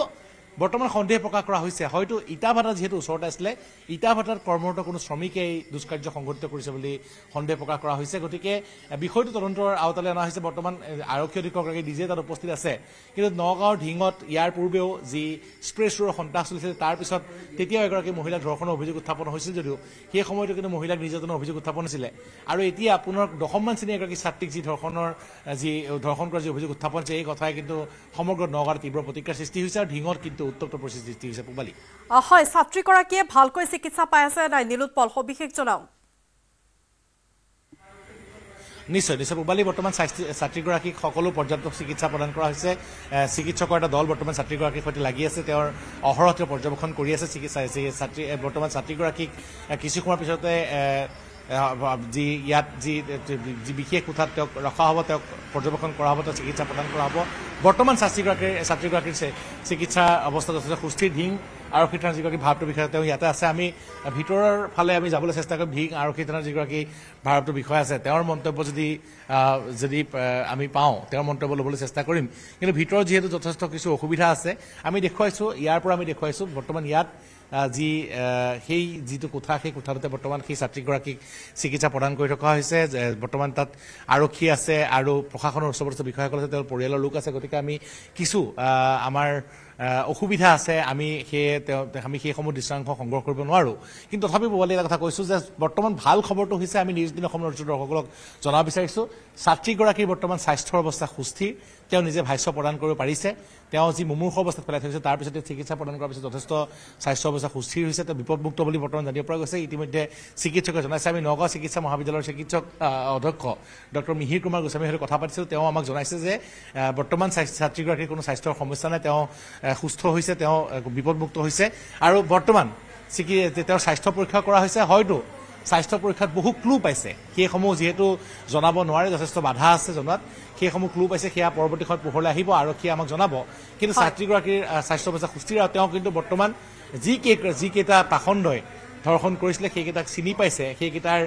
বৰ্তমান সন্দেহ প্ৰকাশ কৰা হৈছে হয়তো ইটা ভাটা যিহেতু ওচৰতে আছিলে ইটা ভাটাত কৰ্মৰত কোনো শ্ৰমিকে এই দুষ্কাৰ্য সংঘটিত কৰিছে বুলি সন্দেহ প্ৰকাশ কৰা হৈছে গতিকে বিষয়টো তদন্তৰ আওতালৈ অনা হৈছে বৰ্তমান আৰক্ষী অধীক্ষকগৰাকী নিজে তাত উপস্থিত আছে কিন্তু নগাঁৱৰ ঢিঙত ইয়াৰ পূৰ্বেও যি স্প্ৰেছৰ সন্তাস চলিছিল তাৰপিছত তেতিয়াও এগৰাকী মহিলাক ধৰ্ষণৰ অভিযোগ উত্থাপন হৈছিল যদিও সেই সময়তো কিন্তু মহিলাক নিৰ্যাতনৰ অভিযোগ উত্থাপন হৈছিলে আৰু এতিয়া পুনৰ দশমমান শ্ৰেণী এগৰাকী ছাত্ৰীক যি ধৰ্ষণৰ যি ধৰ্ষণ কৰা যি অভিযোগ উত্থাপন হৈছে এই কথাই কিন্তু সমগ্ৰ নগাঁৱত তীব্ৰ প্ৰতিক্ৰিয়াৰ সৃষ্টি হৈছে আৰু ঢিঙত কিন্তু উত্তপ্ত পরিস্থিতির সৃষ্টি হয়েছে পুবালি হয় ছাত্রীগাকিয়ে ভালকই চিকিৎসা পাই আছে নাই নীলোৎপল সবিশেষ জনাও নিশ্চয় নিশ্চয় পুবালি বৰ্তমান ছাত্ৰীগৰাকীক সকলো পৰ্যাপ্ত চিকিৎসা প্ৰদান কৰা হৈছে চিকিৎসকৰ এটা দল বৰ্তমান ছাত্ৰীগৰাকীৰ সৈতে লাগি আছে তেওঁৰ অহৰহ পৰ্যবেক্ষণ কৰি আছে চিকিৎসা বৰ্তমান ছাত্ৰীগাকীক কিছু সময়ৰ পিছতে যি ইয়াত যি যি বিশেষ কোঠাত তেওঁক ৰখা হ'ব তেওঁক পৰ্যবেক্ষণ কৰা হ'ব তেওঁ চিকিৎসা প্ৰদান কৰা হ'ব বৰ্তমান ছাত্ৰীগৰাকীৰ ছাত্ৰীগৰাকীৰ চিকিৎসা অৱস্থা যথেষ্ট সুস্থিৰ ভিং আৰক্ষী থানাৰ যিগৰাকী ভাৱটোৰ বিষয়ে তেওঁ ইয়াতে আছে আমি ভিতৰৰ ফালে আমি যাবলৈ চেষ্টা কৰিম ভিং আৰক্ষী থানাৰ যিগৰাকী ভাৱটো বিষয় আছে তেওঁৰ মন্তব্য যদি যদি আমি পাওঁ তেওঁৰ মন্তব্য ল'বলৈ চেষ্টা কৰিম কিন্তু ভিতৰত যিহেতু যথেষ্ট কিছু অসুবিধা আছে আমি দেখুৱাইছোঁ ইয়াৰ পৰা আমি দেখুৱাইছোঁ বৰ্তমান ইয়াত যি সেই যিটো কোঠা সেই কোঠাটোতে বৰ্তমান সেই ছাত্ৰীগৰাকীক চিকিৎসা প্ৰদান কৰি থকা হৈছে বৰ্তমান তাত আৰক্ষী আছে আৰু প্ৰশাসনৰ ওচৰপৰ বিষয়াসকল আছে তেওঁৰ পৰিয়ালৰ লোক আছে গতিকে আমি কিছু আমাৰ অসুবিধা আছে আমি সেয়ে তেওঁ আমি সেইসমূহ দৃশ্যাংশ সংগ্ৰহ কৰিব নোৱাৰোঁ কিন্তু তথাপি পোৱালি এটা কথা কৈছোঁ যে বৰ্তমান ভাল খবৰটো হৈছে আমি নিউজ দিন অসমৰ দৰ্শকসকলক জনাব বিচাৰিছোঁ ছাত্ৰীগৰাকীৰ বৰ্তমান স্বাস্থ্যৰ অৱস্থা সুস্থিৰ তেওঁ নিজে ভাষ্য প্ৰদান কৰিব পাৰিছে তেওঁ যি মুমূৰ্ষ অৱস্থাত পেলাই থৈছে তাৰপিছত তেওঁ চিকিৎসা প্ৰদান কৰাৰ পিছত যথেষ্ট স্বাস্থ্য অৱস্থা সুস্থিৰ হৈছে তেওঁ বিপদমুক্ত বুলি বৰ্তমান জানিব পৰা গৈছে ইতিমধ্যে চিকিৎসকে জনাইছে আমি নগাঁও চিকিৎসা মহাবিদ্যালয়ৰ চিকিৎসক অধ্যক্ষ ডক্টৰ মিহিৰ কুমাৰ গোস্বামীৰ সৈতে কথা পাতিছিলোঁ তেওঁ আমাক জনাইছে যে বৰ্তমান ছাত্ৰীগৰাকীৰ কোনো স্বাস্থ্যৰ সমস্যা নাই তেওঁ সুস্থ হৈছে তেওঁ বিপদমুক্ত হৈছে আৰু বৰ্তমান তেওঁৰ স্বাস্থ্য পৰীক্ষা কৰা হৈছে হয়তো স্বাস্থ্য পৰীক্ষাত বহু ক্লু পাইছে সেইসমূহ যিহেতু জনাব নোৱাৰে যথেষ্ট বাধা আছে জনাত সেইসমূহ ক্লু পাইছে সেয়া পৰৱৰ্তী সময়ত পোহৰলৈ আহিব আৰক্ষীয়ে আমাক জনাব কিন্তু ছাত্ৰীগৰাকীৰ স্বাস্থ্য অৱস্থা সুস্থিৰ আৰু তেওঁ কিন্তু বৰ্তমান যি কেই যিকেইটা পাখণ্ডই ধৰ্ষণ কৰিছিলে সেইকেইটাক চিনি পাইছে সেইকেইটাৰ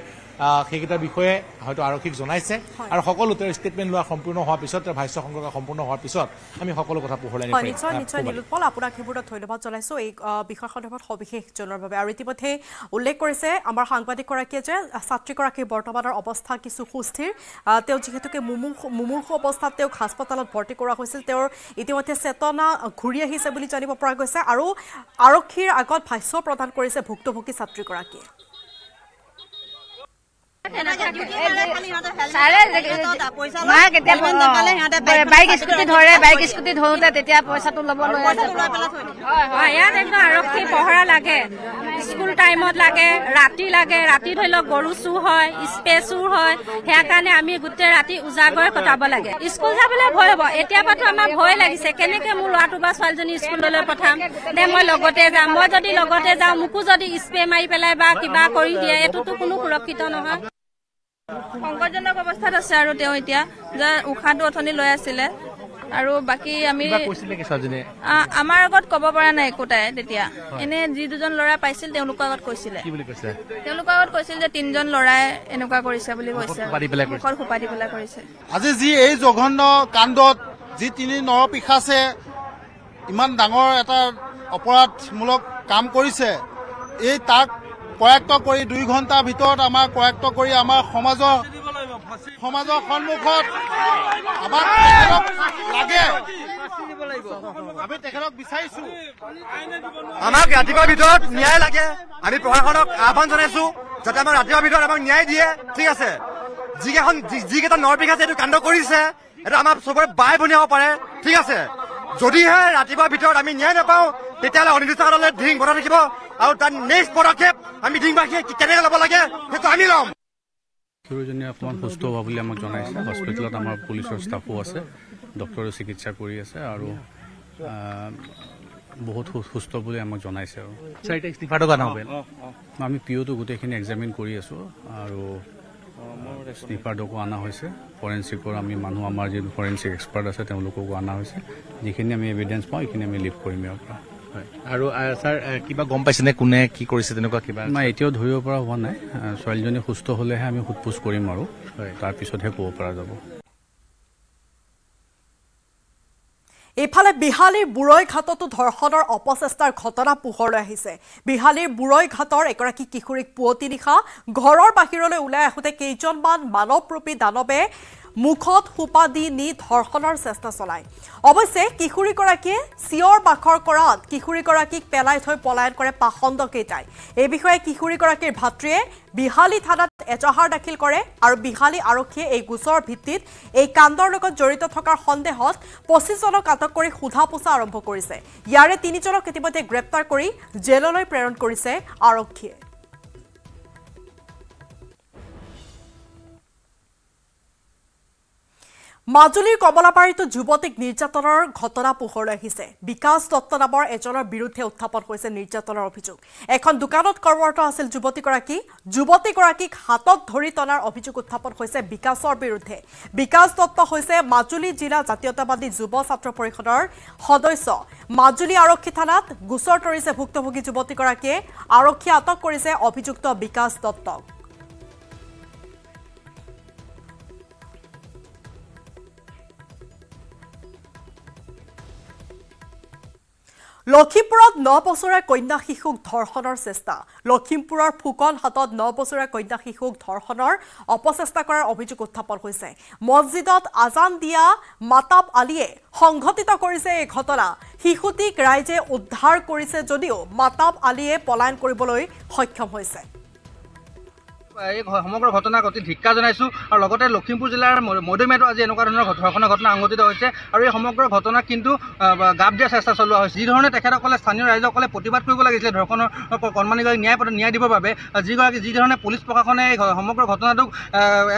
সেইকেইটাৰ বিষয়ে হয়তো আৰক্ষীক জনাইছে আৰু সকলো তেওঁৰ ষ্টেটমেণ্ট লোৱা সম্পূৰ্ণ হোৱাৰ পিছত তেওঁৰ ভাষ্য সংগ্ৰহ সম্পূৰ্ণ হোৱাৰ পিছত আমি সকলো কথা পোহৰলৈ নিশ্চয় নিশ্চয় নীলোৎপল আপোনাক সেইবোৰত ধন্যবাদ জনাইছোঁ এই বিষয় সন্দৰ্ভত সবিশেষ জনোৱাৰ বাবে আৰু ইতিমধ্যে উল্লেখ কৰিছে আমাৰ সাংবাদিকগৰাকীয়ে যে ছাত্ৰীগৰাকীৰ বৰ্তমানৰ অৱস্থা কিছু সুস্থিৰ তেওঁ যিহেতুকে মুমূৰ্ষ অৱস্থাত তেওঁক হাস্পতালত ভৰ্তি কৰা হৈছিল তেওঁৰ ইতিমধ্যে চেতনা ঘূৰি আহিছে বুলি জানিব পৰা গৈছে আৰু আৰক্ষীৰ আগত ভাষ্য প্ৰদান কৰিছে ভুক্তভোগী ছাত্ৰীগৰাকীয়ে বাইক স্কুটি ধৰে বাইক স্কুটি ধৰোতে তেতিয়া পইচাটো লব ইয়াত একদম আৰক্ষী পহৰা লাগে স্কুল টাইমত লাগে ৰাতি লাগে ৰাতি ধৰি লওক গৰু চুৰ হয় স্পেচুৰ হয় সেয়া কাৰণে আমি গোটেই ৰাতি উজাগৰে কটাব লাগে স্কুল যাবলৈ ভয় হ'ব এতিয়া এতিয়াৰ আমাৰ ভয় লাগিছে কেনেকে মোৰ ল'ৰাটো বা ছোৱালীজনী স্কুললৈ পঠাম নে মই লগতে যাম মই যদি লগতে যাওঁ মোকো যদি স্প্ৰে মাৰি পেলাই বা কিবা কৰি দিয়ে এইটোতো কোনো সুৰক্ষিত নহয় সংকটজনক অৱস্থাত আছে আৰু তেওঁ এতিয়া যে উশাহটো অথনি লৈ আছিলে আৰু বাকী আমি আমাৰ আগত কব পৰা নাই একো তেতিয়া এনে যি দুজন লৰা পাইছিল তেওঁলোকৰ আগত কৈছিলে তেওঁলোকৰ আগত কৈছিল যে তিনিজন লৰাই এনেকুৱা কৰিছে বুলি কৈছে মুখত সোপা পেলাই কৰিছে আজি যি এই জঘন্য কাণ্ডত যি তিনি নৰপিখাছে ইমান ডাঙৰ এটা অপৰাধমূলক কাম কৰিছে এই তাক প্ৰয়ক্ত কৰি দুই ঘণ্টাৰ ভিতৰত আমাৰ প্ৰয়ক্ত কৰি আমাৰ সমাজৰ সমাজৰ সন্মুখত আমাক আমাক ৰাতিপুৱাৰ ভিতৰত ন্যায় লাগে আমি প্ৰশাসনক আহ্বান জনাইছো যাতে আমাক ৰাতিপুৱাৰ ভিতৰত আমাক ন্যায় দিয়ে ঠিক আছে যিকেইখন যিকেইটা নৰপিক আছে এইটো কাণ্ড কৰিছে এইটো আমাৰ চবৰে বাই ভনী হ'ব পাৰে ঠিক আছে যদিহে ৰাতিপুৱাৰ ভিতৰত আমি ন্যায় নাপাওঁ তেতিয়াহ'লে অনিৰুদ্ধাৰলে ঢিং ভৰাই থাকিব আৰু তাৰ নেক্সট পদক্ষেপ আমি ঢিংবাসীয়ে কেনেকে ল'ব লাগে সেইটো আমি ল'ম চিৰজনী অকণমান সুস্থ হোৱা বুলি আমাক জনাইছে হস্পিটেলত আমাৰ পুলিচৰ ষ্টাফো আছে ডক্টৰেও চিকিৎসা কৰি আছে আৰু বহুত সুস্থ বুলি আমাক জনাইছে আৰু আমি পি অ'টো গোটেইখিনি এক্সামিন কৰি আছোঁ আৰু স্নিফাৰ ডকো অনা হৈছে ফৰেনচিকৰ আমি মানুহ আমাৰ যিটো ফৰেনচিক এক্সপাৰ্ট আছে তেওঁলোককো অনা হৈছে যিখিনি আমি এভিডেঞ্চ পাওঁ সেইখিনি আমি লিভ কৰিম ইয়াৰ পৰা আৰু ছাৰ কিবা গম পাইছেনে কোনে কি কৰিছে তেনেকুৱা কিবা নাই এতিয়াও ধৰিব পৰা হোৱা নাই ছোৱালীজনী সুস্থ হলেহে আমি সোধপোছ কৰিম আৰু তাৰপিছতহে ক'ব পৰা যাব ইফালে বিহালীৰ বুৰৈ ঘাটতো ধৰ্ষণৰ অপচেষ্টাৰ ঘটনা পোহৰলৈ আহিছে বিহালীৰ বুৰৈ ঘাটৰ এগৰাকী কিশোৰীক পুৱতি নিশা ঘৰৰ বাহিৰলৈ ওলাই আহোঁতে কেইজনমান মানৱ ৰূপী দানৱে মুখত সোপা দি নি ধৰ্ষণৰ চেষ্টা চলায় অৱশ্যে কিশোৰীগৰাকীয়ে চিঞৰ বাখৰ কৰাত কিশোৰীগৰাকীক পেলাই থৈ পলায়ন কৰে পাষণ্ডকেইটাই এই বিষয়ে কিশোৰীগৰাকীৰ ভাতৃয়ে বিহালী থানাত এজাহাৰ দাখিল কৰে আৰু বিহালী আৰক্ষীয়ে এই গোচৰ ভিত্তিত এই কাণ্ডৰ লগত জড়িত থকাৰ সন্দেহত পঁচিছজনক আটক কৰি সোধা পোছা আৰম্ভ কৰিছে ইয়াৰে তিনিজনক ইতিমধ্যে গ্ৰেপ্তাৰ কৰি জেললৈ প্ৰেৰণ কৰিছে আৰক্ষীয়ে মাজুলীৰ কমলাবাৰীত যুৱতীক নিৰ্যাতনৰ ঘটনা পোহৰলৈ আহিছে বিকাশ দত্ত নামৰ এজনৰ বিৰুদ্ধে উত্থাপন হৈছে নিৰ্যাতনৰ অভিযোগ এখন দোকানত কৰ্মৰত আছিল যুৱতীগৰাকী যুৱতীগৰাকীক হাতত ধৰি টনাৰ অভিযোগ উত্থাপন হৈছে বিকাশৰ বিৰুদ্ধে বিকাশ দত্ত হৈছে মাজুলী জিলা জাতীয়তাবাদী যুৱ ছাত্ৰ পৰিষদৰ সদস্য মাজুলী আৰক্ষী থানাত গোচৰ তৰিছে ভুক্তভোগী যুৱতীগৰাকীয়ে আৰক্ষীয়ে আটক কৰিছে অভিযুক্ত বিকাশ দত্তক লক্ষীমপুৰত ন বছৰে কন্যা শিশুক ধৰ্ষণৰ চেষ্টা লক্ষীমপুৰৰ ফুকন হাতত ন বছৰে কন্যা শিশুক ধৰ্ষণৰ অপচেষ্টা কৰাৰ অভিযোগ উত্থাপন হৈছে মছজিদত আজান দিয়া মাতাব আলীয়ে সংঘটিত কৰিছে এই ঘটনা শিশুটিক ৰাইজে উদ্ধাৰ কৰিছে যদিও মাতাব আলীয়ে পলায়ন কৰিবলৈ সক্ষম হৈছে এই সমগ্ৰ ঘটনাক অতি ধিক্কা জানাইছো আৰু লগতে লখিমপুৰ জিলাৰ মধুমেটো আজি এনেকুৱা ধৰণৰ ধৰ্ষণৰ ঘটনা সংঘটিত হৈছে আৰু এই সমগ্ৰ ঘটনাক কিন্তু গাপ দিয়াৰ চেষ্টা চলোৱা হৈছে যিধৰণে তেখেতসকলে স্থানীয় প্ৰতিবাদ কৰিব লাগিছিলে ধৰ্ষণৰ কণমানিগৰাকীক ন্যায় ন্যায় দিবৰ বাবে যিগৰাকী যিধৰণে পুলিচ প্ৰশাসনে এই সমগ্ৰ ঘটনাটোক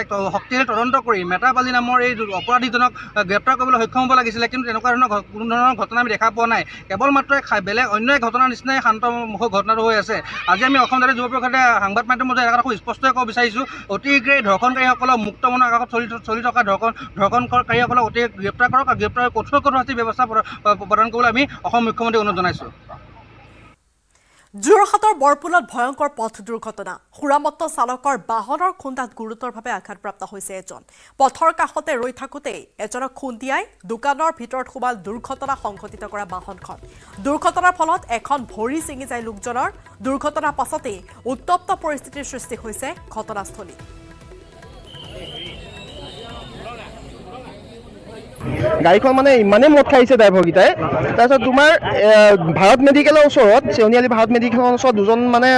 এক শক্তিশালী তদন্ত কৰি মেটাপালি নামৰ এই অপৰাধীজনক গ্ৰেপ্তাৰ কৰিবলৈ সক্ষম হব লাগিছিলে কিন্তু তেনেকুৱা ধৰণৰ কোনো ধৰণৰ ঘটনা আমি দেখা পোৱা নাই কেৱল কেবলমাত্ৰ বেলেগ অন্য এক ঘটনাৰ নিচিনাই শান্তমুখ ঘটনাটো হৈ আছে আজি আমি অসম যুৱ পৰিষদে সাংবাদ মাধ্যমত এটা কথা খুব স্পষ্ট কথা ক'ব বিচাৰিছোঁ অতি শীঘ্ৰে ধৰ্ষণকাৰীসকলক মুক্ত মনৰ আগত চলি চলি থকা ধৰ্ষণ ধৰ্ষণকাৰীসকলক অতি গ্ৰেপ্তাৰ কৰক আৰু গ্ৰেপ্তাৰ কঠোৰ কঠোৰ শাস্তি ব্যৱস্থা প্ৰদান কৰিবলৈ আমি অসম মুখ্যমন্ত্ৰীক অনুৰোধ জনাইছোঁ যোৰহাটৰ বৰপুলত ভয়ংকৰ পথ দুৰ্ঘটনা সুৰামত্ত চালকৰ বাহনৰ খুন্দাত গুৰুতৰভাৱে আঘাতপ্ৰাপ্ত হৈছে এজন পথৰ কাষতে ৰৈ থাকোঁতেই এজনক খুন্দিয়াই দোকানৰ ভিতৰত সোমাল দুৰ্ঘটনা সংঘটিত কৰা বাহনখন দুৰ্ঘটনাৰ ফলত এখন ভৰি ছিঙি যায় লোকজনৰ দুৰ্ঘটনাৰ পাছতেই উত্তপ্ত পৰিস্থিতিৰ সৃষ্টি হৈছে ঘটনাস্থলীত গাড়ীখন মানে ইমানেই মদ খাইছে ড্ৰাইভৰকেইটাই তাৰপিছত তোমাৰ ভাৰত মেডিকেলৰ ওচৰত চেউনিয়ালি ভাৰত মেডিকেলৰ ওচৰত দুজন মানে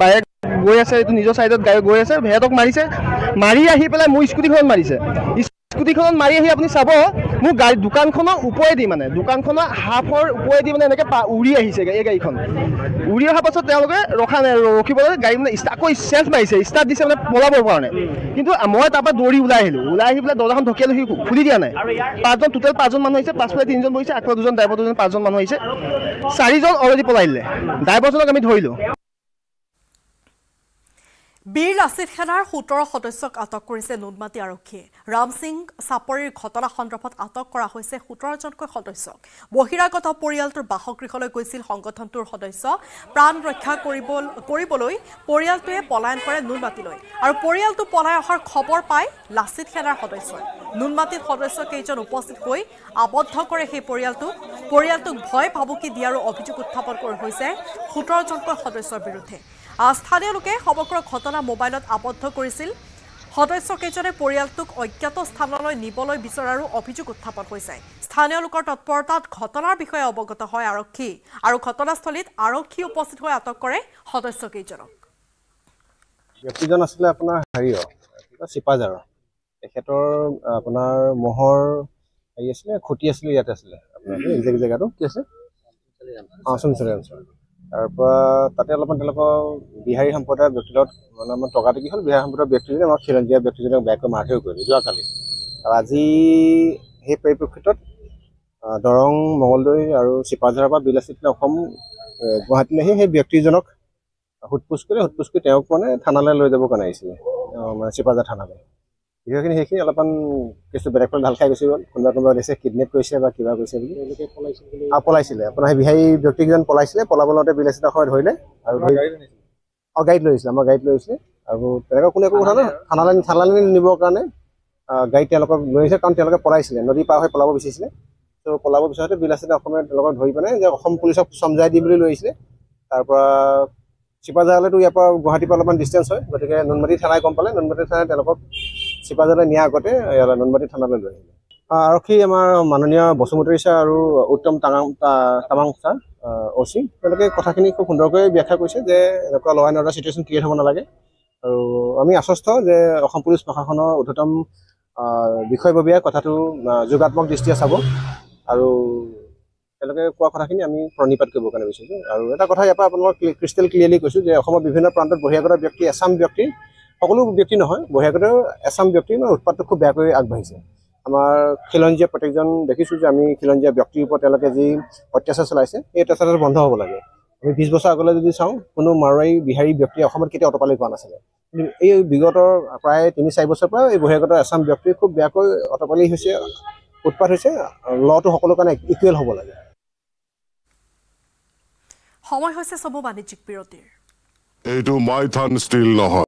বায়েক গৈ আছে এইটো নিজৰ ছাইডত গৈ আছে সিহঁতক মাৰিছে মাৰি আহি পেলাই মোৰ স্কুটিখন মাৰিছে স্কুটিখনত মাৰি আহি আপুনি চাব মোৰ গাড়ী দোকানখনৰ ওপৰেদি মানে দোকানখনৰ হাফৰ ওপৰেদি মানে এনেকৈ পা উৰি আহিছেগৈ এই গাড়ীখন উৰি অহাৰ পাছত তেওঁলোকে ৰখা নাই ৰখিবলৈ গাড়ী মানে আকৌ চেল্ফ মাৰিছে ষ্টাৰ্ট দিছে মানে পলাবৰ কাৰণে কিন্তু মই তাৰপৰা দৌৰি ওলাই আহিলোঁ ওলাই আহি পেলাই দৰ্জাখন ঢকিয়ালো সি খুলি দিয়া নাই পাঁচজন টোটেল পাঁচজন মানুহ আহিছে পাঁচফালে তিনিজন বহিছে আকৌ দুজন ড্ৰাইভাৰ দুজন পাঁচজন মানুহ আহিছে চাৰিজন অলৰেডি পলাই দিলে ড্ৰাইভাৰজনক আমি ধৰিলোঁ বীৰ লাচিত সেনাৰ সোতৰ সদস্যক আটক কৰিছে নুনমাতি আৰক্ষীয়ে ৰাম সিং চাপৰিৰ ঘটনা সন্দৰ্ভত আটক কৰা হৈছে সোতৰজনকৈ সদস্যক বহিৰাগত পৰিয়ালটোৰ বাসগৃহলৈ গৈছিল সংগঠনটোৰ সদস্য প্ৰাণ ৰক্ষা কৰিব কৰিবলৈ পৰিয়ালটোৱে পলায়ন কৰে নুনমাতিলৈ আৰু পৰিয়ালটো পলাই অহাৰ খবৰ পায় লাচিত সেনাৰ সদস্যই নুনমাতিত সদস্য কেইজন উপস্থিত হৈ আবদ্ধ কৰে সেই পৰিয়ালটোক পৰিয়ালটোক ভয় ভাবুকি দিয়াৰো অভিযোগ উত্থাপন কৰা হৈছে সোতৰজনকৈ সদস্যৰ বিৰুদ্ধে স্থানীয় লোকে সমগ্ৰ ঘটনা মোবাইলত আবদ্ধ কৰিছিল সদস্যকেইজনে পৰিয়ালটোক অজ্ঞাত স্থানলৈ নিবলৈ বিচৰাৰো অভিযোগ উত্থাপন হৈছে স্থানীয় লোকৰ তৎপৰতাত ঘটনাৰ বিষয়ে অৱগত হয় আৰক্ষী আৰু ঘটনাস্থলীত আৰক্ষী উপস্থিত হৈ আটক কৰে সদস্যকেইজনক ব্যক্তিজন আছিলে আপোনাৰ হেৰিয় চিপাজাৰৰ তেখেতৰ আপোনাৰ মহৰ হেৰি আছিলে খুটি আছিলে ইয়াতে আছিলে আপোনাৰ জেগাটো কি আছে তাৰপৰা তাতে অলপমান তেওঁলোকৰ বিহাৰী সম্প্ৰদায়ৰ ব্যক্তিৰ লগত মানে আমাৰ টকা টিকি হ'ল বিহাৰী সম্প্ৰদায়ৰ ব্যক্তিজনে আমাৰ খিলঞ্জীয়া ব্যক্তিজনক বাইক মাৰধৰ কৰিলে যোৱাকালি আৰু আজি সেই পৰিপ্ৰেক্ষিতত দৰং মঙলদৈ আৰু চিপাঝাৰৰ পৰা বিলাচিত অসম গুৱাহাটীলৈ আহি সেই ব্যক্তিজনক সোধ সোধপোছ কৰি পোছ কৰি তেওঁক মানে থানালৈ লৈ যাব কাৰণে আহিছিলে মানে চিপাঝাৰ থানালৈ বিষয়খিনি সেইখিনি অলপমান কিছু বেলেগ ফালে ঢাল খাই গৈছে গ'ল কোনোবা কোনোবা ওলাইছে কিডনেপ কৰিছে বা কিবা কৰিছে বুলি আৰু পলাইছিলে আপোনাৰ সেই বিহাৰী ব্যক্তিকেইজন পলাইছিলে পলাব লওঁতে বিল আছে তাৰ ধৰিলে আৰু ধৰি অঁ গাড়ীত লৈ আমাৰ গাড়ীত লৈ গৈছিলে আৰু তেনেকুৱা কোনো একো কথা নাই থানালানি থানালানি নিবৰ কাৰণে গাড়ীত তেওঁলোকক লৈ আহিছে কাৰণ তেওঁলোকে পলাইছিলে নদী পাৰ হৈ পলাব বিচাৰিছিলে ত' পলাব বিচাৰোঁতে বিল আছে অসমে তেওঁলোকক ধৰি পেলাই যে অসম পুলিচক চমজাই দিম বুলি লৈ আহিছিলে তাৰপৰা চিপাঝাৰলৈতো ইয়াৰ পৰা গুৱাহাটীৰ পৰা অলপমান ডিষ্টেঞ্চ হয় গতিকে নুনমাটি থানাই গম পালে নুনমাটি থানাই তেওঁলোকক চিপাজালে নিয়াৰ আগতে নুনবাটি থানালৈ লৈ আহিলে আৰক্ষী আমাৰ মাননীয় বসুমতী ছাৰ আৰু উত্তম টাঙাং টামাং ছাৰ অ' চি তেওঁলোকে কথাখিনি খুব সুন্দৰকৈ ব্যাখ্যা কৰিছে যে এনেকুৱা ল এণ্ড অৰ্ডাৰ চিটুৱেশ্যন ক্ৰিয়েট হ'ব নালাগে আৰু আমি আশ্বস্ত যে অসম পুলিচ প্ৰশাসনৰ উদ্ধতম বিষয়ববীয়াই কথাটো যোগাত্মক দৃষ্টিৰে চাব আৰু তেওঁলোকে কোৱা কথাখিনি আমি প্ৰণিপাত কৰিবৰ কাৰণে বিচাৰিছোঁ আৰু এটা কথা ইয়াৰ পৰা আপোনালোকক ক্ৰিষ্টেল ক্লিয়াৰলি কৈছোঁ যে অসমৰ বিভিন্ন প্ৰান্তত বহিয়াগত ব্যক্তি এছাম ব্যক্তিৰ সকলো ব্যক্তি নহয় বহিৰাগত এচাম ব্যক্তি মানে উৎপাদটো খুব বেয়াকৈ আগবাঢ়িছে আমাৰ খিলঞ্জীয়া প্ৰত্যেকজন দেখিছোঁ যে আমি খিলঞ্জীয়া ব্যক্তিৰ ওপৰত তেওঁলোকে যি অত্যাচাৰ চলাইছে সেই অত্যাচাৰ বন্ধ হ'ব লাগে আমি বিছ বছৰ আগলৈ যদি চাওঁ কোনো মাৰোৱাৰী বিহাৰী ব্যক্তিয়ে অসমত কেতিয়াও অটপালি পোৱা নাছিলে এই বিগত প্ৰায় তিনি চাৰি বছৰৰ পৰা এই বহিৰাগত এচাম ব্যক্তি খুব বেয়াকৈ অটপালি হৈছে উৎপাত হৈছে লটো সকলো কাৰণে ইকুৱেল হ'ব লাগে সময় হৈছে চমু বাণিজ্যিক বিৰতিৰ এইটো মাইথান ষ্টীল নহয়